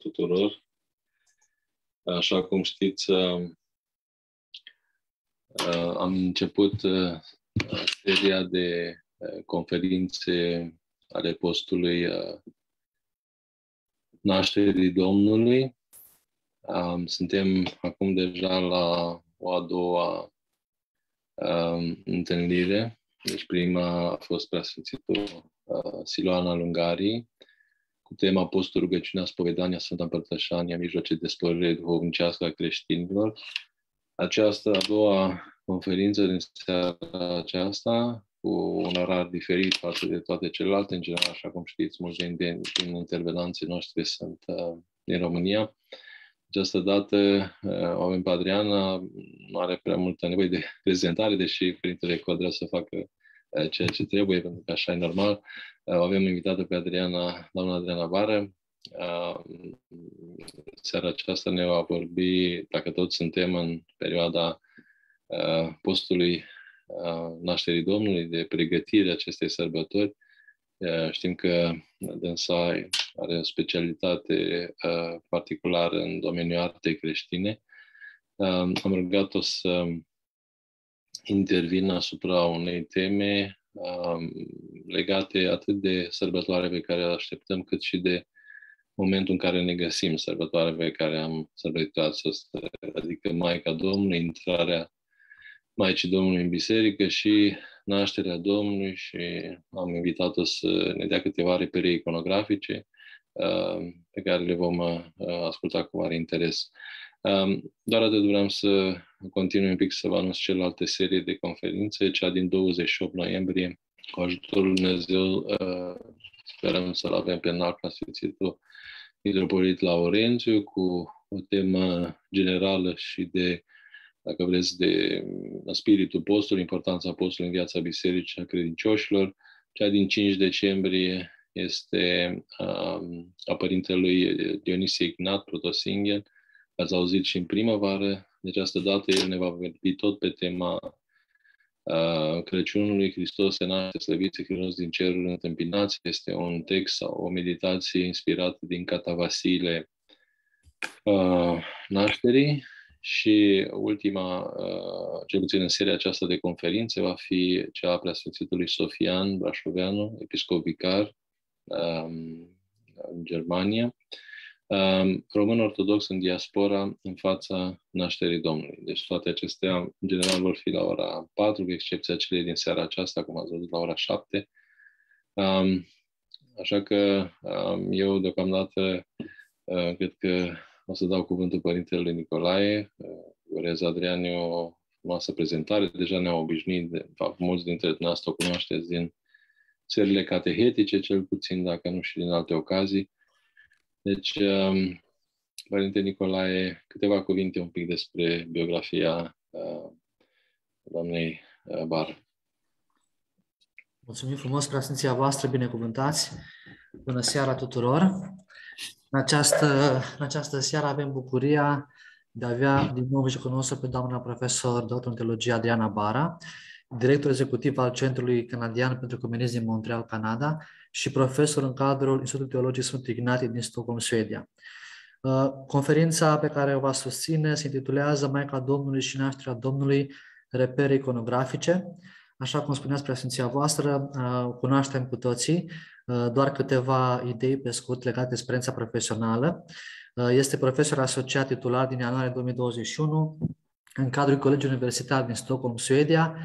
tuturor. Așa cum știți, am uh, început uh, seria de uh, conferințe ale postului Nașterii Domnului. Suntem acum deja la o a doua um, întâlnire. Deci prima a fost preasfințitul Siloana Lungarii, cu tema postul, rugăciunea, spovedania, Sfânta Împărtășania, mijloace de spărere duhovnicească a creștinilor. aceasta a doua conferință din seara aceasta, cu un orar diferit față de toate celelalte, în general, așa cum știți, mulți din, din intervenanții noștri sunt uh, din România. Această dată, uh, avem pe Adriana, nu are prea multă nevoie de prezentare, deși printre Codrea să facă Eh, ceea ce trebuie, pentru că așa e normal. Eh, avem invitată pe Adriana, doamna Adriana Bară. Eh, seara aceasta ne va vorbi, dacă toți suntem în perioada postului nașterii Domnului, de pregătire acestei sărbători. Știm că dânsa are o specialitate particulară în domeniul artei creștine. Am rugat-o să intervin asupra unei teme um, legate atât de sărbătoarea pe care o așteptăm, cât și de momentul în care ne găsim, sărbătoarea pe care am sărbătorit astăzi, adică Maica Domnului, intrarea Maicii Domnului în biserică și nașterea Domnului și am invitat-o să ne dea câteva repere iconografice uh, pe care le vom uh, asculta cu mare interes. Doar atât vreau să continui un pic să vă anunț celelalte serie de conferințe, cea din 28 noiembrie, cu ajutorul Dumnezeu, uh, sperăm să-l avem pe Narca Sfințitul Hidropolit Orențiu, cu o temă generală și de dacă vreți, de mm, spiritul postului, importanța postului în viața bisericii a credincioșilor. Cea din 5 decembrie este a, um, a părintelui Dionisie Ignat Protosinghen, ați auzit și în primăvară. Deci, această dată el ne va vorbi tot pe tema uh, Crăciunului. Hristos se naște, slăvit Hristos din cerul întâmpinați. Este un text sau o meditație inspirată din catavasiile uh, nașterii. Și ultima, uh, cel puțin în seria aceasta de conferințe, va fi cea a preasfințitului Sofian Brașoveanu, episcop vicar um, în Germania, Ehm, român ortodox în diaspora în fața nașterii Domnului. Deci toate acestea, în general, vor fi la ora 4, cu excepția celei din seara aceasta, cum ați văzut, la ora 7. Um, ehm, așa că um, eu, deocamdată, uh, cred că o să dau cuvântul Părintele Nicolae. Uh, urez Adrian o frumoasă prezentare. Deja ne-am obișnuit, de fapt, mulți dintre dumneavoastră o cunoașteți din țările catehetice, cel puțin, dacă nu și din alte ocazii deci, um, Părinte Nicolae, câteva cuvinte un pic despre biografia uh, doamnei uh, Bar. Mulțumim frumos, preasfinția voastră, binecuvântați! Bună seara tuturor! În această, în această seară avem bucuria de a avea din nou și cunoscut pe doamna profesor doctor în teologie Adriana Bara, director executiv al Centrului Canadian pentru Comunism din Montreal, Canada, și profesor în cadrul Institutului Teologic Sfânt Ignatie din Stockholm, Suedia. Uh, conferința pe care o va susține se intitulează Maica Domnului și nașterea Domnului, repere iconografice. Așa cum spuneați, preasfinția voastră, uh, cunoaștem cu toții uh, doar câteva idei pe scurt legate de experiența profesională. Este profesor asociat titular din ianuarie 2021 în cadrul Colegiului Universitar din Stockholm, Suedia,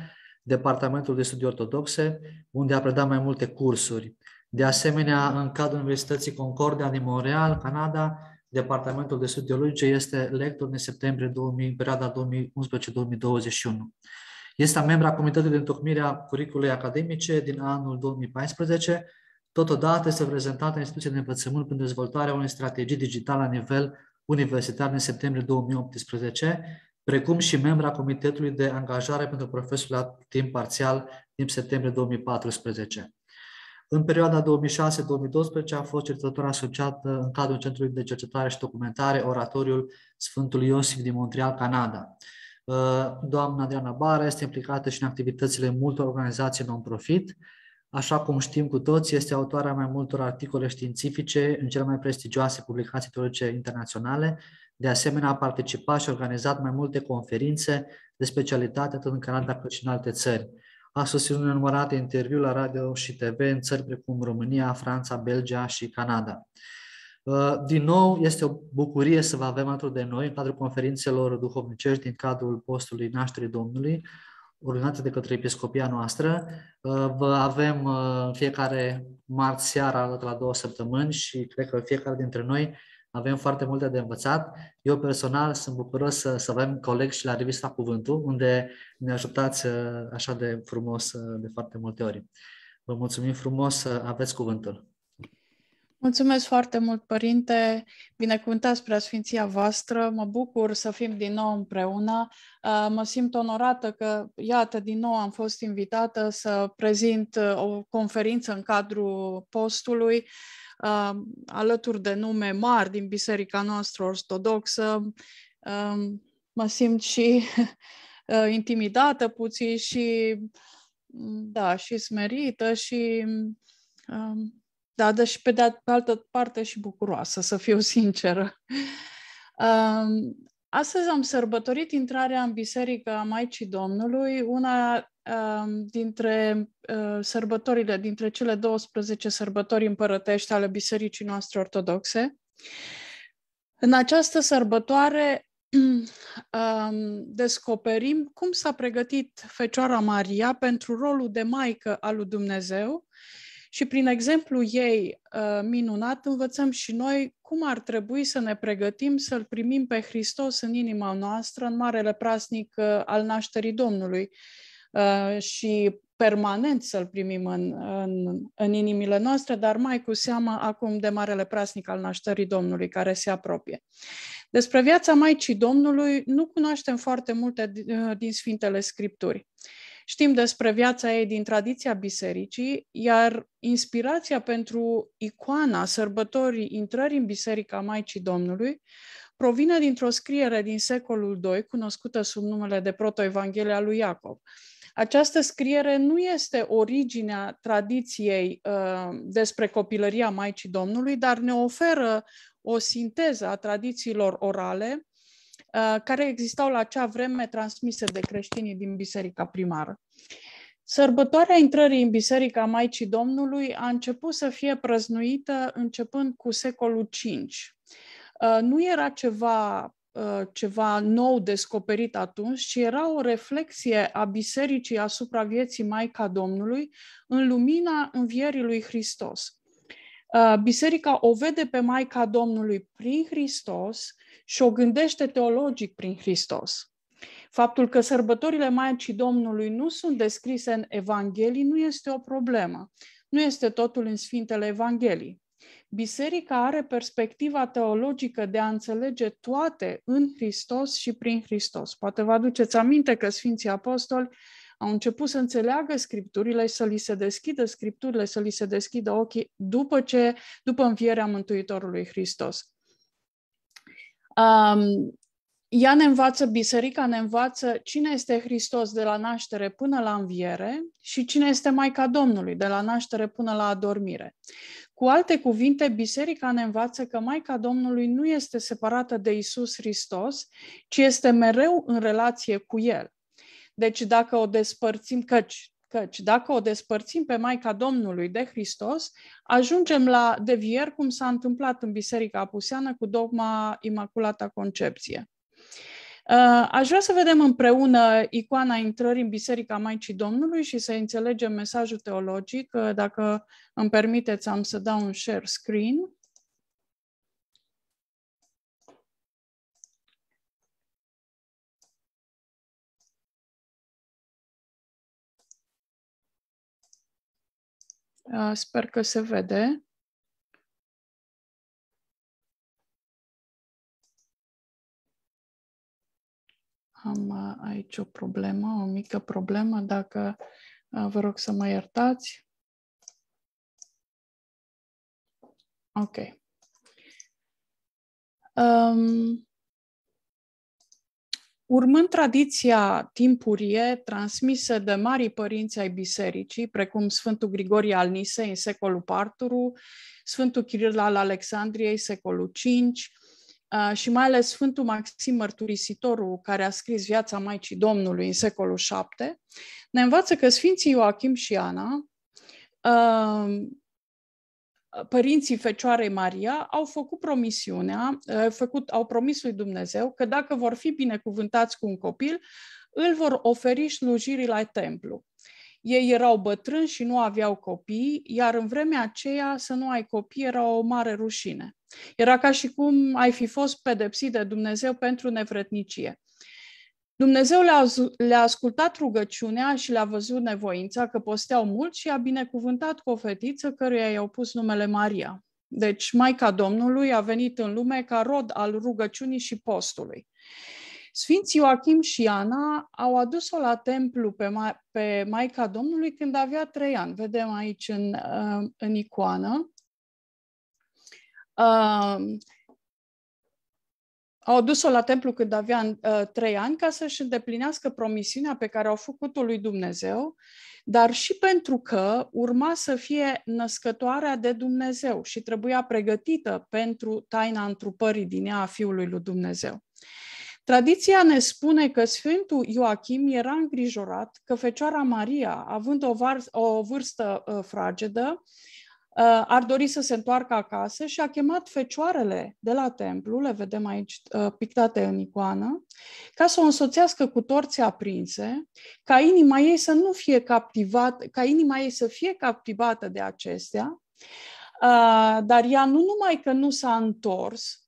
Departamentul de Studii Ortodoxe, unde a predat mai multe cursuri de asemenea, în cadrul Universității Concordia din Montreal, Canada, Departamentul de Studii Teologice este lector în septembrie 2000, perioada 2011-2021. Este membra a Comitetului de Întocmire a Curiculei Academice din anul 2014. Totodată este prezentată în instituția de învățământ pentru dezvoltarea unei strategii digitale la nivel universitar în septembrie 2018, precum și membra Comitetului de Angajare pentru Profesori la timp parțial din septembrie 2014. În perioada 2006-2012 a fost cercetător asociat în cadrul Centrului de Cercetare și Documentare Oratoriul Sfântul Iosif din Montreal, Canada. Uh, doamna Adriana Bara este implicată și în activitățile multor organizații non-profit. Așa cum știm cu toți, este autoarea mai multor articole științifice în cele mai prestigioase publicații teologice internaționale. De asemenea, a participat și organizat mai multe conferințe de specialitate atât în Canada cât și în alte țări. A susținut nenumărate interviuri la radio și TV în țări precum România, Franța, Belgia și Canada. Uh, din nou, este o bucurie să vă avem alături de noi în cadrul conferințelor duhovnicești din cadrul postului Nașterii Domnului, ordonate de către episcopia noastră. Uh, vă avem uh, în fiecare marți seara la două săptămâni și cred că fiecare dintre noi avem foarte multe de învățat. Eu personal sunt bucuros să, să avem colegi și la revista Cuvântul, unde ne ajutați uh, așa de frumos uh, de foarte multe ori. Vă mulțumim frumos, aveți cuvântul. Mulțumesc foarte mult, Părinte! Binecuvântați Sfinția voastră! Mă bucur să fim din nou împreună. Uh, mă simt onorată că, iată, din nou am fost invitată să prezint o conferință în cadrul postului Um, alături de nume mari din biserica noastră ortodoxă, um, mă simt și uh, intimidată puțin și, mm, da, și smerită și, um, da, dar și deci pe de altă parte și bucuroasă, să fiu sinceră. Astăzi am sărbătorit intrarea în biserică a Maicii Domnului, una dintre uh, sărbătorile, dintre cele 12 sărbători împărătești ale Bisericii noastre ortodoxe. În această sărbătoare descoperim cum s-a pregătit Fecioara Maria pentru rolul de maică al lui Dumnezeu și prin exemplu ei uh, minunat învățăm și noi cum ar trebui să ne pregătim să-L primim pe Hristos în inima noastră în marele prasnic uh, al nașterii Domnului Uh, și permanent să-l primim în, în, în inimile noastre, dar mai cu seamă acum de Marele Prasnic al Nașterii Domnului, care se apropie. Despre viața Maicii Domnului nu cunoaștem foarte multe uh, din Sfintele Scripturi. Știm despre viața ei din tradiția bisericii, iar inspirația pentru icoana sărbătorii intrării în Biserica Maicii Domnului provine dintr-o scriere din secolul II, cunoscută sub numele de Protoevanghelia lui Iacob, această scriere nu este originea tradiției uh, despre copilăria Maicii Domnului, dar ne oferă o sinteză a tradițiilor orale uh, care existau la acea vreme transmise de creștinii din biserica primară. Sărbătoarea intrării în Biserica Maicii Domnului a început să fie prăznuită începând cu secolul V. Ă, nu era ceva Uh, ceva nou descoperit atunci, ci era o reflexie a bisericii asupra vieții Maica Domnului în lumina învierii lui Hristos. Uh, biserica o vede pe Maica Domnului prin Hristos și o gândește teologic prin Hristos. Faptul că sărbătorile Maicii Domnului nu sunt descrise în Evanghelii nu este o problemă. Nu este totul în Sfintele Evanghelii. Biserica are perspectiva teologică de a înțelege toate în Hristos și prin Hristos. Poate vă aduceți aminte că Sfinții Apostoli au început să înțeleagă scripturile și să li se deschidă scripturile, să li se deschidă ochii după ce, după învierea Mântuitorului Hristos. Um, ea ne învață, biserica ne învață cine este Hristos de la naștere până la înviere și cine este Maica Domnului de la naștere până la adormire. Cu alte cuvinte, biserica ne învață că Maica Domnului nu este separată de Isus Hristos, ci este mereu în relație cu El. Deci dacă o despărțim, căci, căci dacă o despărțim pe Maica Domnului de Hristos, ajungem la devier cum s-a întâmplat în Biserica Apuseană cu dogma Imaculata Concepție. Aș vrea să vedem împreună icoana intrării în Biserica Maicii Domnului și să înțelegem mesajul teologic. Dacă îmi permiteți, am să dau un share screen. Sper că se vede. am aici o problemă, o mică problemă. Dacă vă rog să mă iertați. Ok. Um, urmând tradiția timpurie transmisă de marii părinți ai bisericii, precum Sfântul Grigorie al Nisei în secolul IV, Sfântul Chiril al Alexandriei, secolul V, și mai ales Sfântul Maxim Mărturisitorul, care a scris Viața Maicii Domnului în secolul VII, ne învață că Sfinții Ioachim și Ana, părinții Fecioarei Maria, au făcut promisiunea, făcut, au promis lui Dumnezeu că dacă vor fi binecuvântați cu un copil, îl vor oferi slujirii la templu. Ei erau bătrâni și nu aveau copii, iar în vremea aceea să nu ai copii era o mare rușine. Era ca și cum ai fi fost pedepsit de Dumnezeu pentru nevretnicie. Dumnezeu le-a, le-a ascultat rugăciunea și le-a văzut nevoința că posteau mult și a binecuvântat cu o fetiță căruia i-au pus numele Maria. Deci, Maica Domnului a venit în lume ca rod al rugăciunii și postului. Sfinții Joachim și Ana au adus-o la templu pe, Ma- pe Maica Domnului când avea trei ani. Vedem aici în, uh, în icoană au dus-o la templu când avea uh, trei ani ca să-și îndeplinească promisiunea pe care au făcut-o lui Dumnezeu, dar și pentru că urma să fie născătoarea de Dumnezeu și trebuia pregătită pentru taina întrupării din ea a Fiului lui Dumnezeu. Tradiția ne spune că Sfântul Ioachim era îngrijorat că Fecioara Maria, având o, var- o vârstă uh, fragedă, uh, Uh, ar dori să se întoarcă acasă și a chemat fecioarele de la templu, le vedem aici uh, pictate în icoană, ca să o însoțească cu torțe aprinse, ca inima ei să nu fie captivată, ca inima ei să fie captivată de acestea, uh, dar ea nu numai că nu s-a întors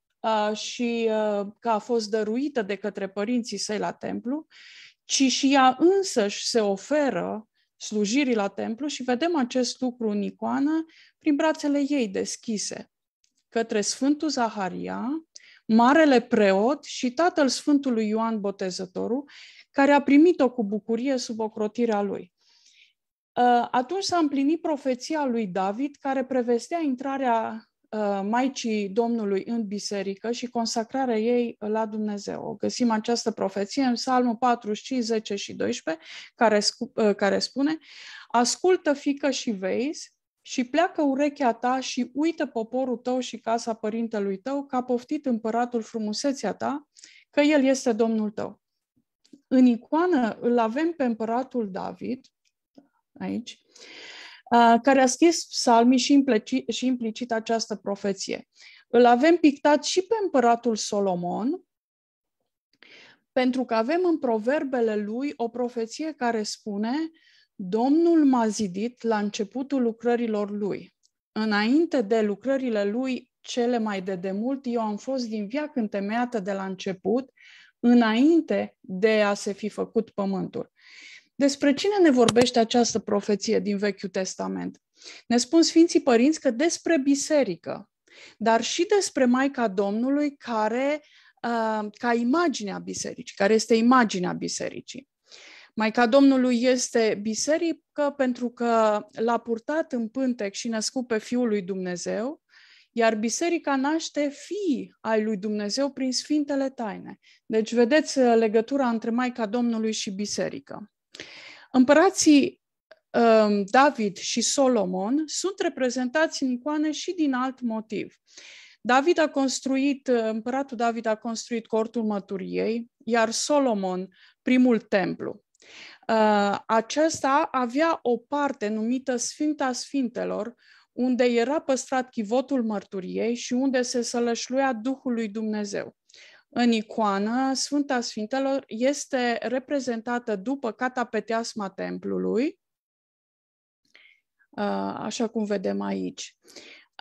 și că a fost dăruită de către părinții săi la templu, ci și ea însăși se oferă slujirii la templu și vedem acest lucru în icoană prin brațele ei deschise, către Sfântul Zaharia, marele preot și tatăl Sfântului Ioan Botezătorul, care a primit-o cu bucurie sub ocrotirea lui. Ă, atunci s-a împlinit profeția lui David, care prevestea intrarea ă, Maicii Domnului în biserică și consacrarea ei la Dumnezeu. Găsim această profeție în Psalmul 45, 10 și 12, care, ă, care spune Ascultă, fică, și vezi, și pleacă urechea ta și uită poporul tău și casa părintelui tău, ca poftit împăratul frumusețea ta, că el este domnul tău. În icoană îl avem pe împăratul David, aici, care a scris psalmii și implicit, și implicit această profeție. Îl avem pictat și pe împăratul Solomon, pentru că avem în proverbele lui o profeție care spune Domnul m-a zidit la începutul lucrărilor lui. Înainte de lucrările lui cele mai de demult, eu am fost din viață întemeiată de la început, înainte de a se fi făcut pământul. Despre cine ne vorbește această profeție din Vechiul Testament? Ne spun Sfinții Părinți că despre biserică, dar și despre Maica Domnului care uh, ca imaginea bisericii, care este imaginea bisericii. Maica Domnului este biserică pentru că l-a purtat în pântec și născut pe Fiul lui Dumnezeu, iar biserica naște fii ai lui Dumnezeu prin Sfintele Taine. Deci vedeți uh, legătura între Maica Domnului și biserică. Împărații um, David și Solomon sunt reprezentați în icoane și din alt motiv. David a construit, uh, împăratul David a construit cortul măturiei, iar Solomon primul templu. Uh, Aceasta avea o parte numită Sfinta Sfintelor, unde era păstrat chivotul mărturiei și unde se sălășluia Duhul lui Dumnezeu. În icoană, Sfânta Sfintelor este reprezentată după catapeteasma templului, uh, așa cum vedem aici.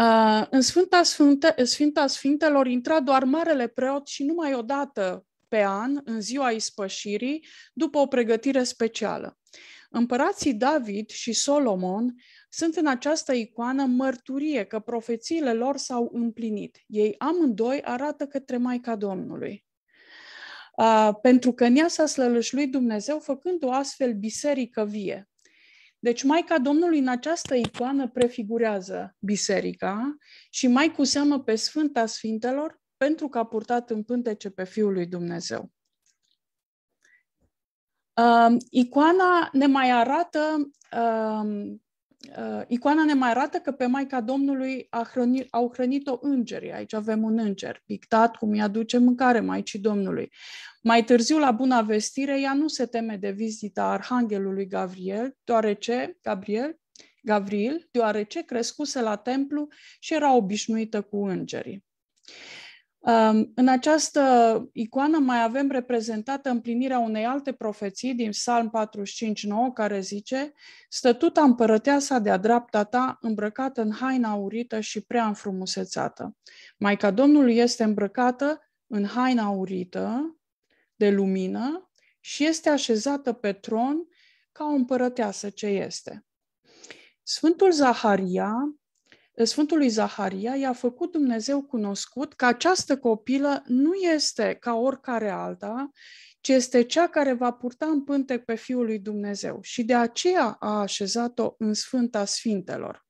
Uh, în Sfânta, Sfânte, Sfânta Sfintelor intra doar Marele Preot și numai odată pe an, în ziua ispășirii, după o pregătire specială. Împărații David și Solomon sunt în această icoană mărturie că profețiile lor s-au împlinit. Ei amândoi arată către Maica Domnului. Uh, pentru că nea s-a slălășluit Dumnezeu făcând o astfel biserică vie. Deci Maica Domnului în această icoană prefigurează biserica și mai cu seamă pe Sfânta Sfintelor, pentru că a purtat în pântece pe Fiul lui Dumnezeu. Uh, icoana ne mai arată uh, uh, icoana ne mai arată că pe Maica Domnului a hrăni, au hrănit-o îngerii. Aici avem un înger pictat cum îi aduce mâncare Maicii Domnului. Mai târziu, la Buna Vestire, ea nu se teme de vizita Arhanghelului Gabriel, deoarece, Gabriel, Gabriel, deoarece crescuse la templu și era obișnuită cu îngerii. În această icoană mai avem reprezentată împlinirea unei alte profeții din Psalm 45.9 care zice Stătuta împărăteasa de-a dreapta ta, îmbrăcată în haina aurită și prea înfrumusețată. Maica Domnului este îmbrăcată în haina aurită de lumină și este așezată pe tron ca o împărăteasă ce este. Sfântul Zaharia Sfântului Zaharia i-a făcut Dumnezeu cunoscut că această copilă nu este ca oricare alta, ci este cea care va purta în pântec pe Fiul lui Dumnezeu și de aceea a așezat-o în Sfânta Sfintelor.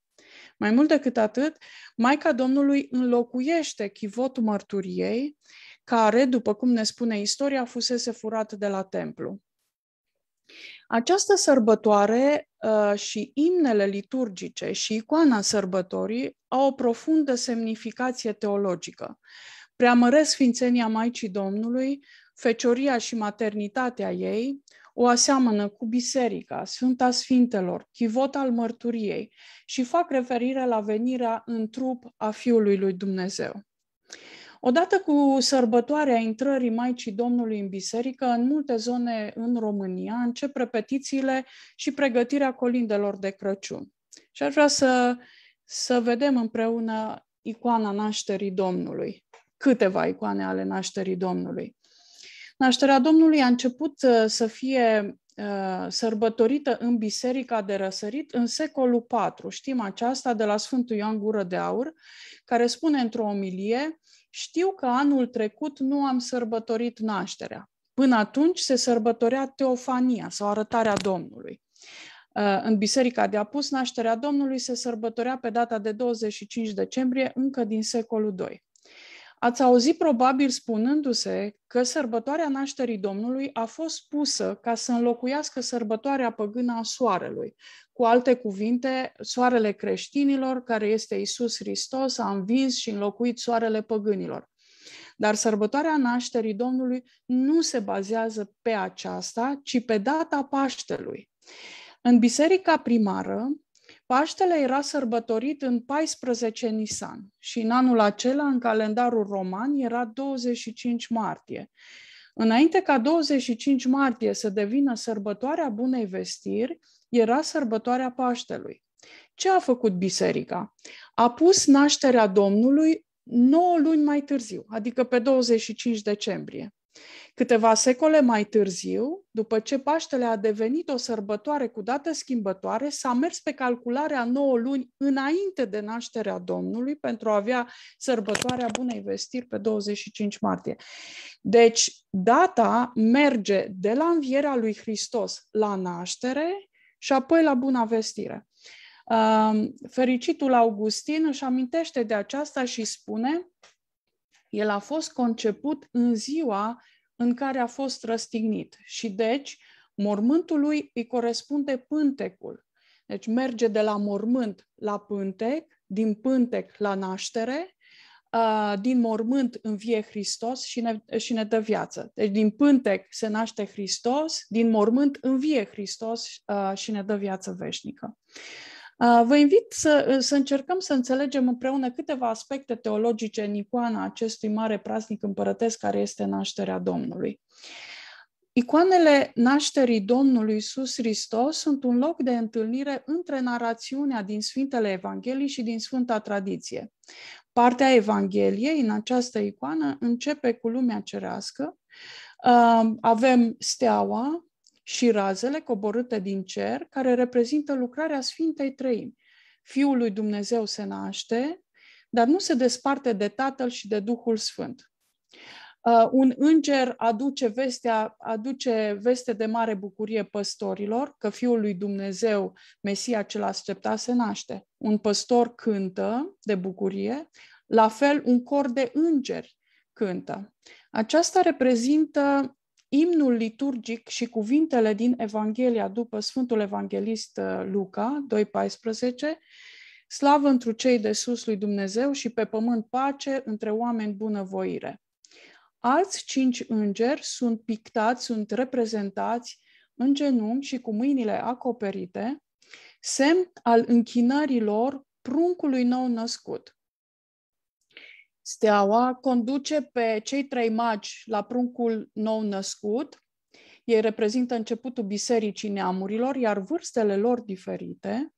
Mai mult decât atât, Maica Domnului înlocuiește chivotul mărturiei, care, după cum ne spune istoria, fusese furat de la templu. Această sărbătoare uh, și imnele liturgice și icoana sărbătorii au o profundă semnificație teologică. Preamăresc Sfințenia Maicii Domnului, fecioria și maternitatea ei, o aseamănă cu Biserica, Sfânta Sfintelor, chivot al mărturiei și fac referire la venirea în trup a Fiului lui Dumnezeu. Odată cu sărbătoarea intrării Maicii Domnului în biserică, în multe zone în România încep repetițiile și pregătirea colindelor de Crăciun. Și aș vrea să, să vedem împreună icoana nașterii Domnului, câteva icoane ale nașterii Domnului. Nașterea Domnului a început uh, să fie uh, sărbătorită în Biserica de Răsărit în secolul IV. Știm aceasta de la Sfântul Ioan Gură de Aur, care spune într-o omilie știu că anul trecut nu am sărbătorit nașterea. Până atunci se sărbătorea teofania sau arătarea Domnului. Uh, în biserica de apus, nașterea Domnului se sărbătorea pe data de 25 decembrie, încă din secolul II. Ați auzit probabil spunându-se că sărbătoarea nașterii Domnului a fost pusă ca să înlocuiască sărbătoarea păgână a soarelui, cu alte cuvinte, soarele creștinilor, care este Isus Hristos, a învins și înlocuit soarele păgânilor. Dar sărbătoarea nașterii Domnului nu se bazează pe aceasta, ci pe data Paștelui. În biserica primară, Paștele era sărbătorit în 14 Nisan și în anul acela, în calendarul roman, era 25 martie. Înainte ca 25 martie să devină sărbătoarea Bunei Vestiri, era sărbătoarea Paștelui. Ce a făcut biserica? A pus nașterea Domnului 9 luni mai târziu, adică pe 25 decembrie. Câteva secole mai târziu, după ce Paștele a devenit o sărbătoare cu dată schimbătoare, s-a mers pe calcularea 9 luni înainte de nașterea Domnului pentru a avea sărbătoarea Bunei Vestiri pe 25 martie. Deci, data merge de la învierea lui Hristos la naștere și apoi la buna vestire. Um, fericitul Augustin își amintește de aceasta și spune, el a fost conceput în ziua în care a fost răstignit și deci mormântul lui îi corespunde pântecul. Deci merge de la mormânt la pântec, din pântec la naștere Uh, din mormânt învie Hristos și ne, și ne dă viață. Deci din pântec se naște Hristos, din mormânt învie Hristos uh, și ne dă viață veșnică. Uh, vă invit să, să încercăm să înțelegem împreună câteva aspecte teologice în icoana acestui mare praznic împărătesc care este nașterea Domnului. Icoanele nașterii Domnului Iisus Hristos sunt un loc de întâlnire între narațiunea din Sfintele Evanghelii și din Sfânta Tradiție. Partea Evangheliei în această icoană începe cu lumea cerească. Uh, avem steaua și razele coborâte din cer, care reprezintă lucrarea Sfintei Trăimi. Fiul lui Dumnezeu se naște, dar nu se desparte de Tatăl și de Duhul Sfânt uh, un înger aduce, vestea, aduce veste de mare bucurie păstorilor că Fiul lui Dumnezeu, Mesia cel aștepta, se naște. Un păstor cântă de bucurie, la fel un cor de îngeri cântă. Aceasta reprezintă imnul liturgic și cuvintele din Evanghelia după Sfântul Evanghelist uh, Luca 2.14, slavă întru cei de sus lui Dumnezeu și pe pământ pace între oameni bunăvoire. Alți cinci îngeri sunt pictați, sunt reprezentați în genunchi și cu mâinile acoperite, semn al închinărilor pruncului nou născut. Steaua conduce pe cei trei magi la pruncul nou născut. Ei reprezintă începutul bisericii neamurilor, iar vârstele lor diferite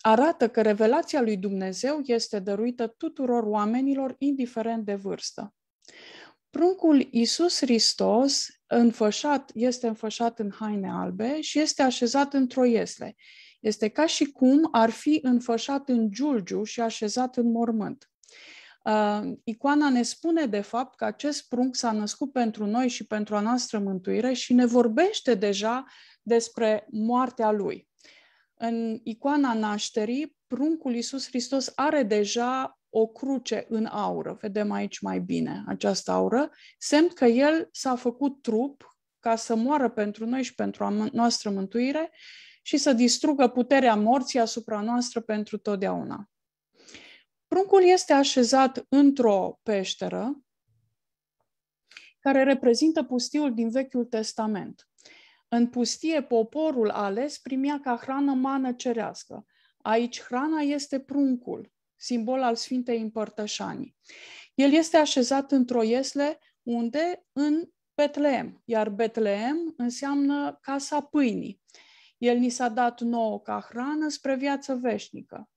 arată că revelația lui Dumnezeu este dăruită tuturor oamenilor, indiferent de vârstă pruncul Iisus Hristos înfășat, este înfășat în haine albe și este așezat într-o iesle. Este ca și cum ar fi înfășat în giulgiu și așezat în mormânt. Uh, icoana ne spune, de fapt, că acest prunc s-a născut pentru noi și pentru a noastră mântuire și ne vorbește deja despre moartea lui. În icoana nașterii, pruncul Iisus Hristos are deja o cruce în aură, vedem aici mai bine această aură, semn că El s-a făcut trup ca să moară pentru noi și pentru a noastră mântuire și să distrugă puterea morții asupra noastră pentru totdeauna. Pruncul este așezat într-o peșteră care reprezintă pustiul din Vechiul Testament. În pustie, poporul ales primea ca hrană mană cerească. Aici hrana este pruncul, simbol al Sfintei Împărtășanii. El este așezat într-o iesle unde? În Betleem. Iar Betleem înseamnă casa pâinii. El ni s-a dat nouă ca hrană spre viață veșnică.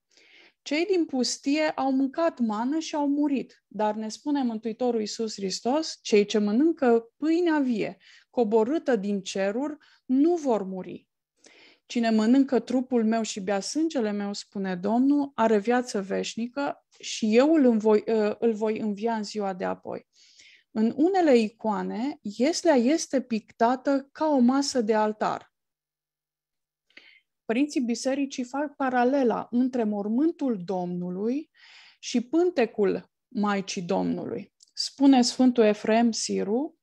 Cei din pustie au mâncat mană și au murit, dar ne spune Mântuitorul Iisus Hristos, cei ce mănâncă pâinea vie, coborâtă din ceruri, nu vor muri, Cine mănâncă trupul meu și bea sângele meu, spune Domnul, are viață veșnică și eu îl, voi, ă, îl voi învia în ziua de apoi. În unele icoane, ieslea este pictată ca o masă de altar. Părinții bisericii fac paralela între mormântul Domnului și pântecul Maicii Domnului. Spune Sfântul Efrem Siru,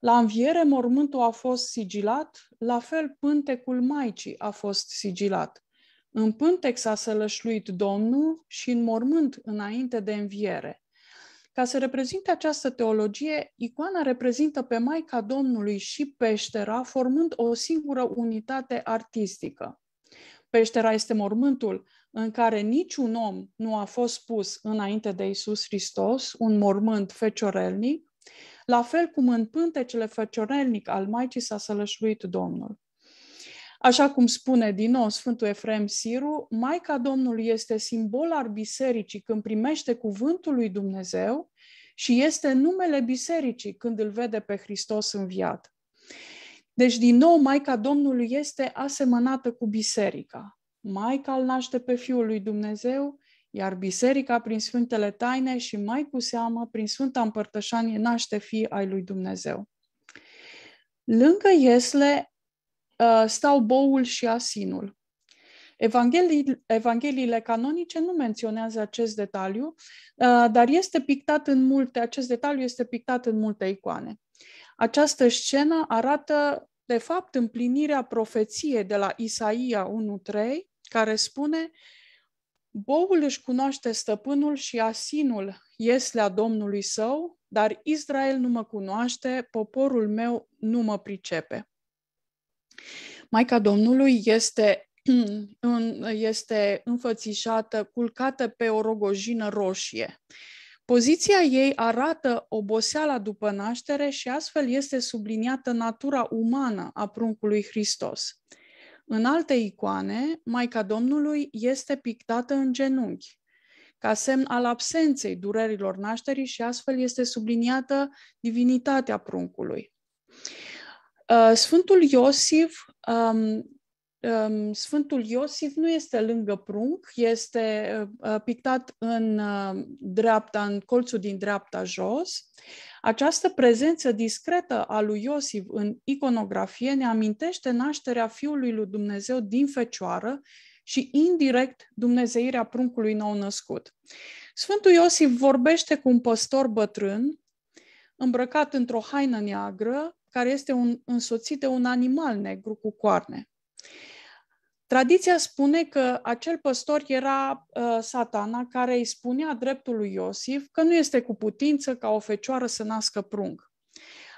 la înviere, mormântul a fost sigilat, la fel pântecul Maicii a fost sigilat. În pântec s-a sălășluit Domnul și în mormânt înainte de înviere. Ca să reprezinte această teologie, icoana reprezintă pe Maica Domnului și peștera, formând o singură unitate artistică. Peștera este mormântul în care niciun om nu a fost pus înainte de Isus Hristos, un mormânt feciorelnic, la fel cum în pântecele făciornelnic al Maicii s-a sălășluit Domnul. Așa cum spune din nou Sfântul Efrem Siru, Maica Domnului este simbol al bisericii când primește cuvântul lui Dumnezeu și este numele bisericii când îl vede pe Hristos înviat. Deci, din nou, Maica Domnului este asemănată cu biserica. Maica îl naște pe Fiul lui Dumnezeu, iar biserica prin Sfântele Taine și mai cu seamă prin Sfânta Împărtășanie naște fii ai lui Dumnezeu. Lângă Iesle ă, stau boul și asinul. Evanghelii, evangheliile canonice nu menționează acest detaliu, ă, dar este pictat în multe, acest detaliu este pictat în multe icoane. Această scenă arată, de fapt, împlinirea profeției de la Isaia 1.3, care spune Boul își cunoaște stăpânul și asinul ieslea Domnului său, dar Israel nu mă cunoaște, poporul meu nu mă pricepe. Maica Domnului este, este înfățișată, culcată pe o rogojină roșie. Poziția ei arată oboseala după naștere și astfel este subliniată natura umană a pruncului Hristos. În alte icoane, Maica Domnului este pictată în genunchi, ca semn al absenței durerilor nașterii și astfel este subliniată divinitatea pruncului. Uh, Sfântul Iosif um, Ehm, Sfântul Iosif nu este lângă prunc, este eh, eh, pictat în ehm, dreapta, în colțul din dreapta jos. Această prezență discretă a lui Iosif în iconografie ne amintește nașterea Fiului lui Dumnezeu din Fecioară și indirect dumnezeirea pruncului nou născut. Sfântul Iosif vorbește cu un păstor bătrân, îmbrăcat într-o haină neagră, care este un, însoțit de un animal negru cu coarne. Tradiția spune că acel păstor era uh, satana care îi spunea dreptul lui Iosif că nu este cu putință ca o fecioară să nască prung.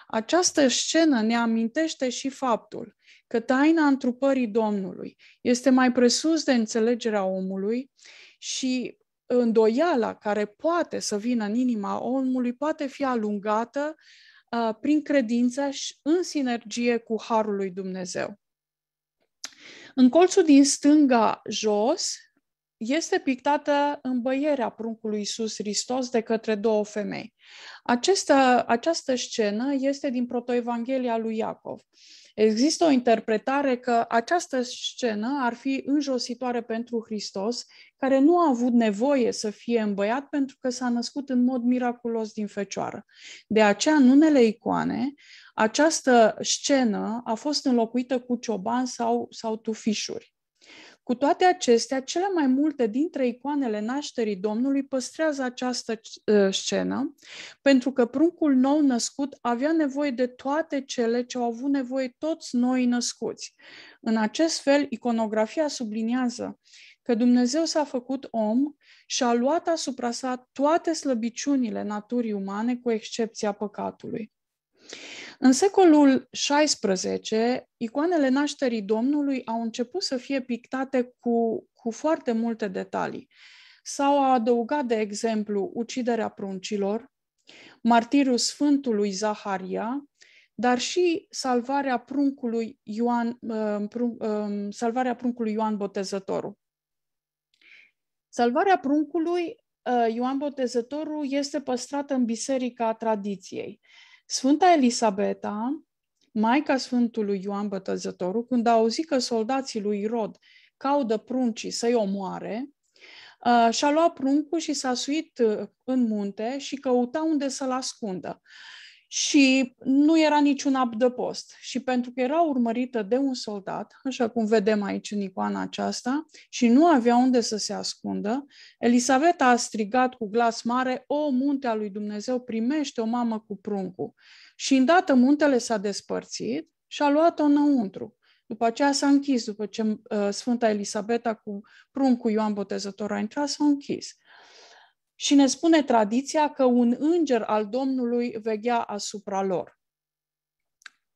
Această scenă ne amintește și faptul că taina întrupării Domnului este mai presus de înțelegerea omului și îndoiala care poate să vină în inima omului poate fi alungată uh, prin credința și în sinergie cu harul lui Dumnezeu. În colțul din stânga jos este pictată îmbăierea pruncului Iisus Hristos de către două femei. Această, această scenă este din protoevanghelia lui Iacov. Există o interpretare că această scenă ar fi înjositoare pentru Hristos, care nu a avut nevoie să fie îmbăiat pentru că s-a născut în mod miraculos din fecioară. De aceea, în unele icoane, această scenă a fost înlocuită cu cioban sau, sau tufișuri. Cu toate acestea, cele mai multe dintre icoanele nașterii Domnului păstrează această ă, scenă, pentru că pruncul nou născut avea nevoie de toate cele ce au avut nevoie toți noi născuți. În acest fel, iconografia subliniază că Dumnezeu s-a făcut om și a luat asupra sa toate slăbiciunile naturii umane, cu excepția păcatului. În secolul XVI, icoanele nașterii Domnului au început să fie pictate cu, cu foarte multe detalii. S-au adăugat, de exemplu, uciderea pruncilor, martirul Sfântului Zaharia, dar și salvarea pruncului Ioan, um, prunc, um, salvarea pruncului Ioan Botezătorul. Salvarea pruncului uh, Ioan Botezătorul este păstrată în Biserica Tradiției. Sfânta Elisabeta, maica Sfântului Ioan Bătăzătorul, când a auzit că soldații lui Rod caudă pruncii să-i omoare, uh, și-a luat pruncul și s-a suit uh, în munte și căuta unde să-l ascundă și nu era niciun de post Și pentru că era urmărită de un soldat, așa cum vedem aici în icoana aceasta, și nu avea unde să se ascundă, Elisaveta a strigat cu glas mare, O, munte al lui Dumnezeu, primește o mamă cu pruncul. Și îndată muntele s-a despărțit și a luat-o înăuntru. După aceea s-a închis, după ce uh, Sfânta Elisabeta cu pruncul Ioan Botezător a intrat, s-a închis și ne spune tradiția că un înger al Domnului veghea asupra lor.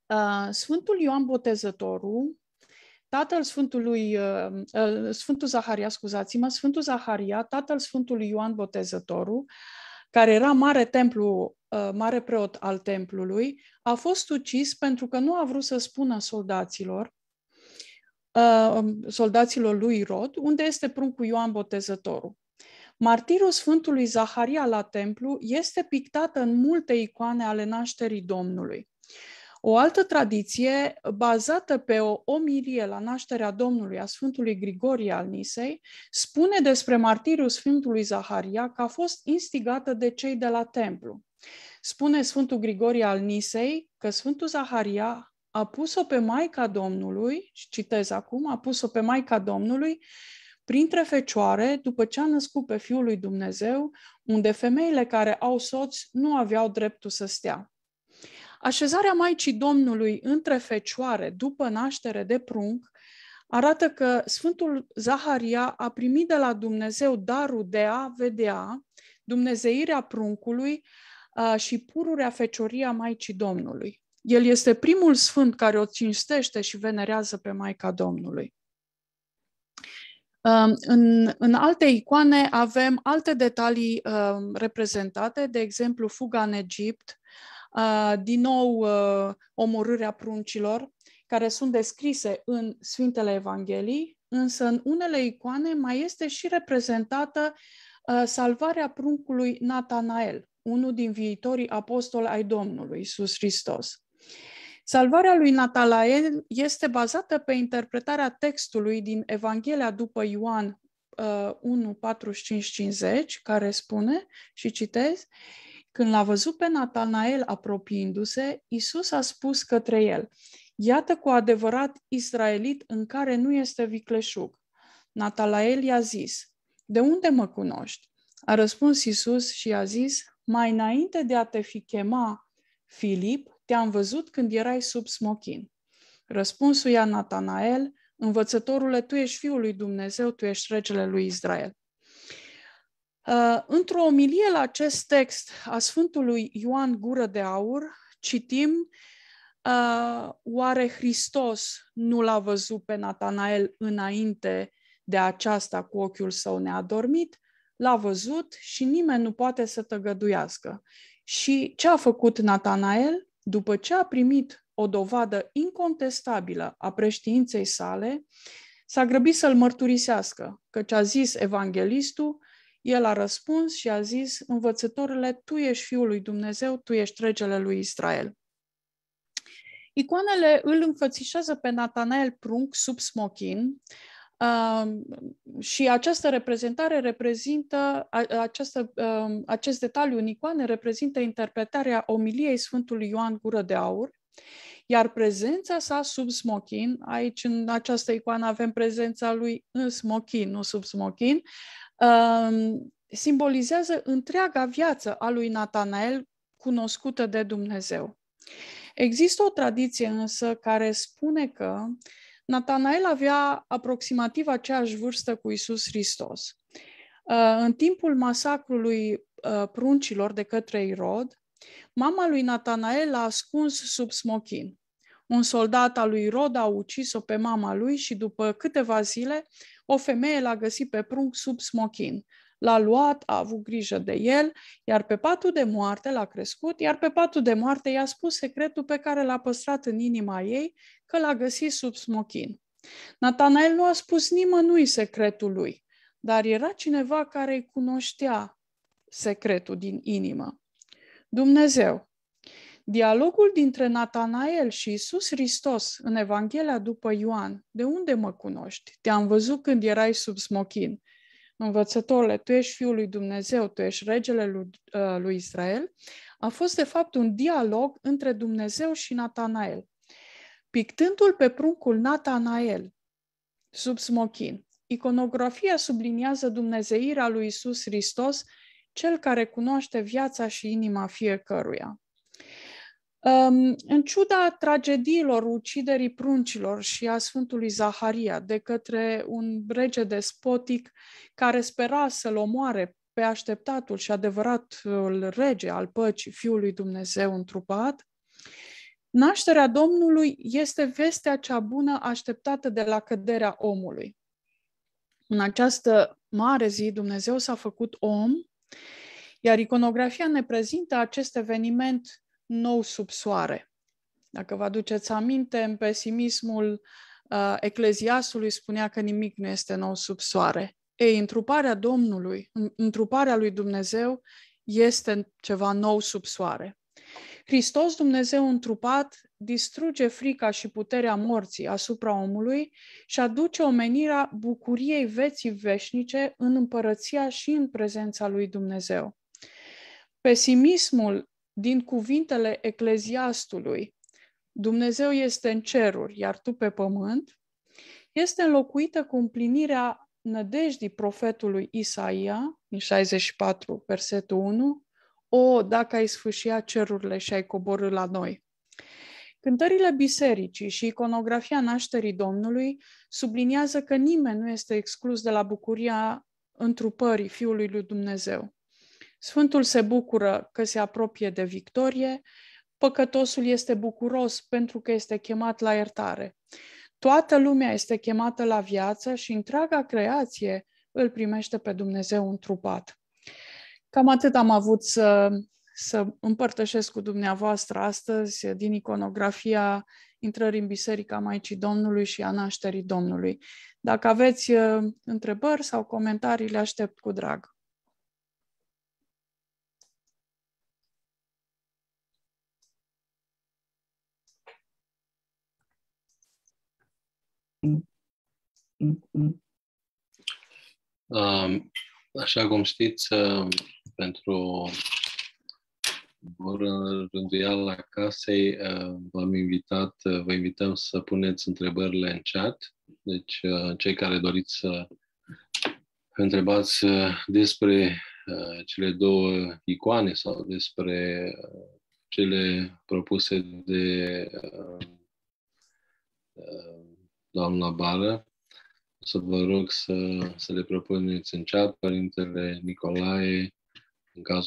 Uh, Sfântul Ioan Botezătorul, tatăl Sfântului, uh, uh, Sfântul Zaharia, scuzați-mă, Sfântul Zaharia, tatăl Sfântului Ioan Botezătorul, care era mare templu, mare preot al templului, a fost ucis pentru că nu a vrut să spună soldaților, soldaților lui Rod, unde este pruncul Ioan Botezătorul. Martirul Sfântului Zaharia la templu este pictată în multe icoane ale nașterii Domnului. O altă tradiție, bazată pe o omilie la nașterea Domnului a Sfântului Grigorie al Nisei, spune despre martirul Sfântului Zaharia că a fost instigată de cei de la templu. Spune Sfântul Grigorie al Nisei că Sfântul Zaharia a pus-o pe Maica Domnului, și citez acum, a pus-o pe Maica Domnului printre fecioare, după ce a născut pe Fiul lui Dumnezeu, unde femeile care au soți nu aveau dreptul să stea. Așezarea Maicii Domnului între fecioare după naștere de prunc arată că Sfântul Zaharia a primit de la Dumnezeu darul de a vedea dumnezeirea pruncului și pururea fecioria Maicii Domnului. El este primul sfânt care o cinstește și venerează pe Maica Domnului. Um, în, în alte icoane avem alte detalii um, reprezentate, de exemplu fuga în Egipt, uh, din nou uh, omorârea pruncilor, care sunt descrise în Sfintele Evangheliei, însă în unele icoane mai este și reprezentată uh, salvarea pruncului Natanael, unul din viitorii apostoli ai Domnului Isus Hristos. Salvarea lui Natalael este bazată pe interpretarea textului din Evanghelia după Ioan 1, 45, 50, care spune, și citez, când l-a văzut pe Natanael apropiindu-se, Isus a spus către el, Iată cu adevărat israelit în care nu este vicleșug. Natalael i-a zis, De unde mă cunoști? A răspuns Isus și i-a zis, Mai înainte de a te fi chema Filip, te-am văzut când erai sub smochin. Răspunsul i-a Natanael, învățătorule, tu ești fiul lui Dumnezeu, tu ești regele lui Israel. Uh, într-o omilie la acest text a Sfântului Ioan Gură de Aur, citim uh, Oare Hristos nu l-a văzut pe Natanael înainte de aceasta cu ochiul său neadormit? L-a văzut și nimeni nu poate să tăgăduiască. Și ce a făcut Natanael? după ce a primit o dovadă incontestabilă a preștiinței sale, s-a grăbit să-l mărturisească, ce a zis evanghelistul, el a răspuns și a zis, învățătorule, tu ești Fiul lui Dumnezeu, tu ești regele lui Israel. Icoanele îl înfățișează pe Natanael Prunc sub smochin, și această reprezentare reprezintă, această, um, acest detaliu în icoane reprezintă interpretarea omiliei Sfântului Ioan Gură de Aur, iar prezența sa sub smochin, aici în această icoană avem prezența lui în smochin, nu sub smochin, um, simbolizează întreaga viață a lui Natanael cunoscută de Dumnezeu. Există o tradiție însă care spune că Natanael avea aproximativ aceeași vârstă cu Isus Hristos. Uh, în timpul masacrului uh, pruncilor de către Irod, mama lui Natanael l-a ascuns sub smochin. Un soldat al lui Irod a ucis-o pe mama lui și după câteva zile, o femeie l-a găsit pe prunc sub smochin. L-a luat, a avut grijă de el, iar pe patul de moarte l-a crescut, iar pe patul de moarte i-a spus secretul pe care l-a păstrat în inima ei că l-a găsit sub smochin. Natanael nu a spus nimănui secretul lui, dar era cineva care îi cunoștea secretul din inimă. Dumnezeu. Dialogul dintre Natanael și Isus Hristos în Evanghelia după Ioan. De unde mă cunoști? Te-am văzut când erai sub smochin. Învățătorule, tu ești Fiul lui Dumnezeu, tu ești regele lui, uh, lui Israel, a fost de fapt un dialog între Dumnezeu și Natanael pictându-l pe pruncul Natanael sub smochin. Iconografia subliniază dumnezeirea lui Isus Hristos, cel care cunoaște viața și inima fiecăruia. Um, în ciuda tragediilor uciderii pruncilor și a Sfântului Zaharia de către un rege despotic care spera să-l omoare pe așteptatul și adevăratul rege al păcii, Fiul lui Dumnezeu întrupat, Nașterea Domnului este vestea cea bună așteptată de la căderea omului. În această mare zi, Dumnezeu s-a făcut om, iar iconografia ne prezintă acest eveniment nou sub soare. Dacă vă aduceți aminte, în pesimismul uh, ecleziasului spunea că nimic nu este nou sub soare. Ei, întruparea Domnului, întruparea lui Dumnezeu este ceva nou sub soare. Hristos, Dumnezeu întrupat, distruge frica și puterea morții asupra omului și aduce omenirea bucuriei veții veșnice în împărăția și în prezența lui Dumnezeu. Pesimismul din cuvintele ecleziastului, Dumnezeu este în ceruri, iar tu pe pământ, este înlocuită cu împlinirea nădejdii profetului Isaia, în 64, versetul 1, o, dacă ai sfâșia cerurile și ai coborât la noi! Cântările bisericii și iconografia nașterii Domnului subliniază că nimeni nu este exclus de la bucuria întrupării Fiului lui Dumnezeu. Sfântul se bucură că se apropie de victorie, păcătosul este bucuros pentru că este chemat la iertare. Toată lumea este chemată la viață și întreaga creație îl primește pe Dumnezeu întrupat. Cam atât am avut să, să împărtășesc cu dumneavoastră astăzi din iconografia intrării în Biserica Maicii Domnului și a nașterii Domnului. Dacă aveți uh, întrebări sau comentarii, le aștept cu drag. Um, așa cum știți, uh, pentru la casei, uh, v-am invitat, uh, vă invităm să puneți întrebările în chat. Deci, uh, cei care doriți să întrebați despre cele două icoane sau despre cele propuse de doamna Bară, să vă rog să, să le propuneți în chat. Părintele Nicolae because